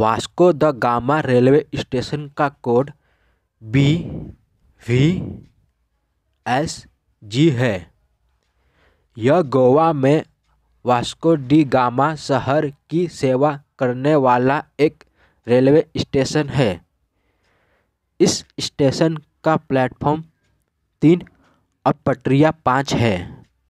Vasco da Gama railway station का code B V S G है यह गोवा में वास्को डी गामा शहर की सेवा करने वाला एक रेलवे स्टेशन है इस स्टेशन का प्लेटफॉर्म तीन और पटरिया पाँच है